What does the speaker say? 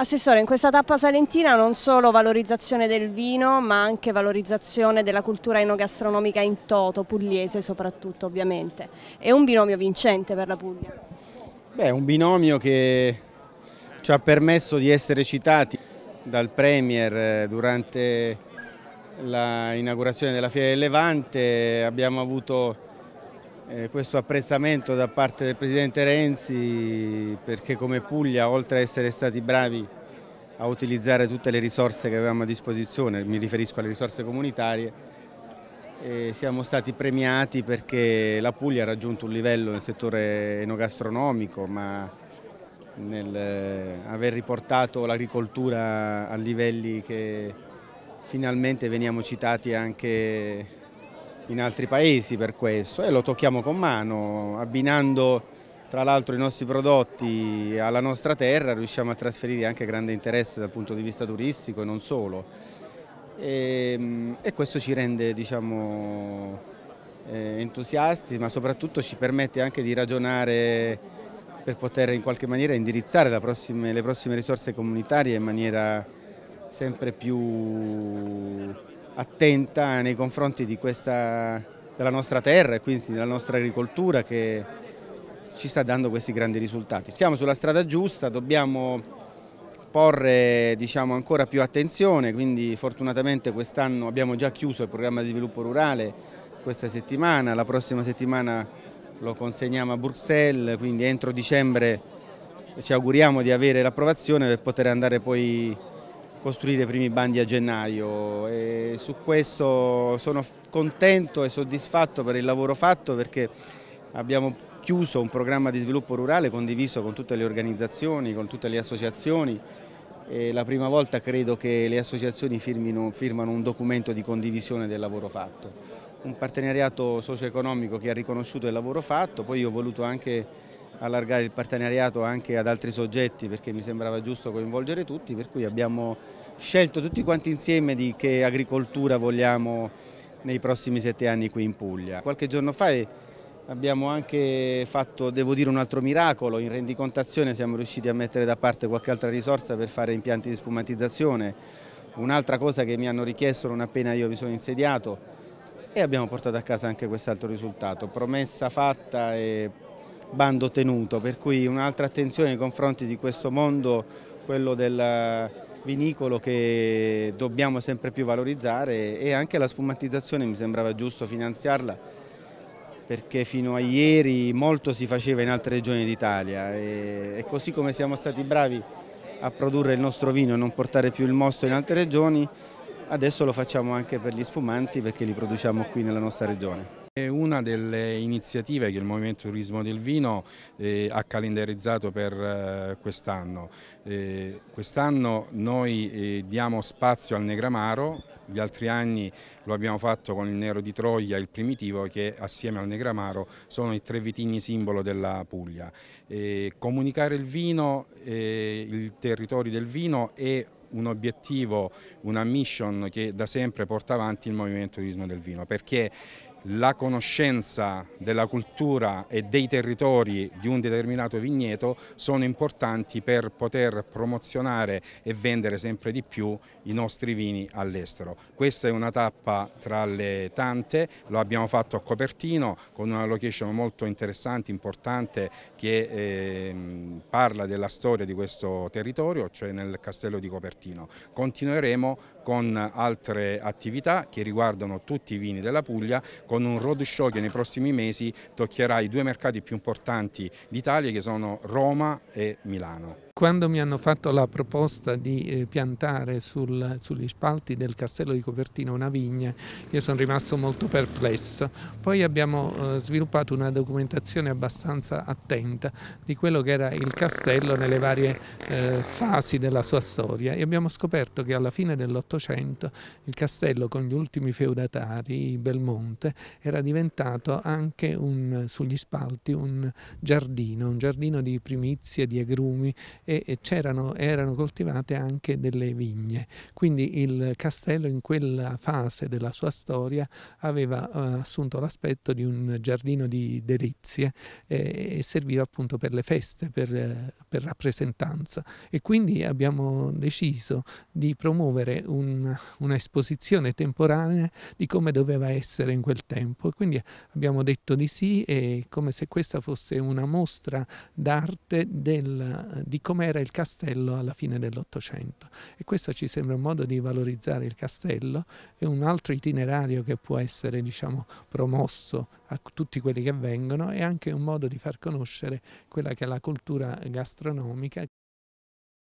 Assessore, in questa tappa salentina non solo valorizzazione del vino ma anche valorizzazione della cultura enogastronomica in toto, pugliese soprattutto ovviamente. È un binomio vincente per la Puglia? Beh, un binomio che ci ha permesso di essere citati dal Premier eh, durante l'inaugurazione della Fiera del Levante, abbiamo avuto eh, questo apprezzamento da parte del Presidente Renzi perché come Puglia oltre a essere stati bravi a utilizzare tutte le risorse che avevamo a disposizione, mi riferisco alle risorse comunitarie, eh, siamo stati premiati perché la Puglia ha raggiunto un livello nel settore enogastronomico ma nel eh, aver riportato l'agricoltura a livelli che finalmente veniamo citati anche in altri paesi per questo e lo tocchiamo con mano, abbinando tra l'altro i nostri prodotti alla nostra terra riusciamo a trasferire anche grande interesse dal punto di vista turistico e non solo e, ehm, e questo ci rende diciamo, eh, entusiasti ma soprattutto ci permette anche di ragionare per poter in qualche maniera indirizzare prossime, le prossime risorse comunitarie in maniera sempre più attenta nei confronti questa, della nostra terra e quindi della nostra agricoltura che ci sta dando questi grandi risultati. Siamo sulla strada giusta, dobbiamo porre diciamo, ancora più attenzione, quindi fortunatamente quest'anno abbiamo già chiuso il programma di sviluppo rurale questa settimana, la prossima settimana lo consegniamo a Bruxelles, quindi entro dicembre ci auguriamo di avere l'approvazione per poter andare poi costruire i primi bandi a gennaio e su questo sono contento e soddisfatto per il lavoro fatto perché abbiamo chiuso un programma di sviluppo rurale condiviso con tutte le organizzazioni, con tutte le associazioni è la prima volta credo che le associazioni firmino, firmano un documento di condivisione del lavoro fatto. Un partenariato socio-economico che ha riconosciuto il lavoro fatto, poi io ho voluto anche allargare il partenariato anche ad altri soggetti perché mi sembrava giusto coinvolgere tutti, per cui abbiamo scelto tutti quanti insieme di che agricoltura vogliamo nei prossimi sette anni qui in Puglia. Qualche giorno fa eh, abbiamo anche fatto, devo dire, un altro miracolo, in rendicontazione siamo riusciti a mettere da parte qualche altra risorsa per fare impianti di spumatizzazione, un'altra cosa che mi hanno richiesto non appena io mi sono insediato e abbiamo portato a casa anche quest'altro risultato, promessa fatta e bando tenuto, per cui un'altra attenzione nei confronti di questo mondo, quello del vinicolo che dobbiamo sempre più valorizzare e anche la spumatizzazione mi sembrava giusto finanziarla perché fino a ieri molto si faceva in altre regioni d'Italia e così come siamo stati bravi a produrre il nostro vino e non portare più il mosto in altre regioni, adesso lo facciamo anche per gli spumanti perché li produciamo qui nella nostra regione. È Una delle iniziative che il Movimento Turismo del Vino eh, ha calendarizzato per eh, quest'anno. Eh, quest'anno noi eh, diamo spazio al Negramaro gli altri anni lo abbiamo fatto con il Nero di Troia e il Primitivo che assieme al Negramaro sono i tre vitigni simbolo della Puglia. E eh, comunicare il vino, eh, il territorio del vino è un obiettivo, una mission che da sempre porta avanti il Movimento Turismo del Vino perché la conoscenza della cultura e dei territori di un determinato vigneto sono importanti per poter promozionare e vendere sempre di più i nostri vini all'estero. Questa è una tappa tra le tante, lo abbiamo fatto a Copertino con una location molto interessante, importante che eh, parla della storia di questo territorio, cioè nel castello di Copertino. Continueremo con altre attività che riguardano tutti i vini della Puglia con un roadshow che nei prossimi mesi toccherà i due mercati più importanti d'Italia che sono Roma e Milano quando mi hanno fatto la proposta di eh, piantare sul, sugli spalti del castello di Copertino una vigna, io sono rimasto molto perplesso. Poi abbiamo eh, sviluppato una documentazione abbastanza attenta di quello che era il castello nelle varie eh, fasi della sua storia e abbiamo scoperto che alla fine dell'Ottocento il castello con gli ultimi feudatari, Belmonte, era diventato anche un, sugli spalti un giardino, un giardino di primizie, di agrumi e, e c'erano, erano coltivate anche delle vigne. Quindi il castello in quella fase della sua storia aveva eh, assunto l'aspetto di un giardino di delizie eh, e serviva appunto per le feste, per, per rappresentanza. E quindi abbiamo deciso di promuovere un, esposizione temporanea di come doveva essere in quel tempo. E quindi abbiamo detto di sì, e come se questa fosse una mostra d'arte del, di come era il castello alla fine dell'Ottocento e questo ci sembra un modo di valorizzare il castello e un altro itinerario che può essere diciamo, promosso a tutti quelli che vengono e anche un modo di far conoscere quella che è la cultura gastronomica.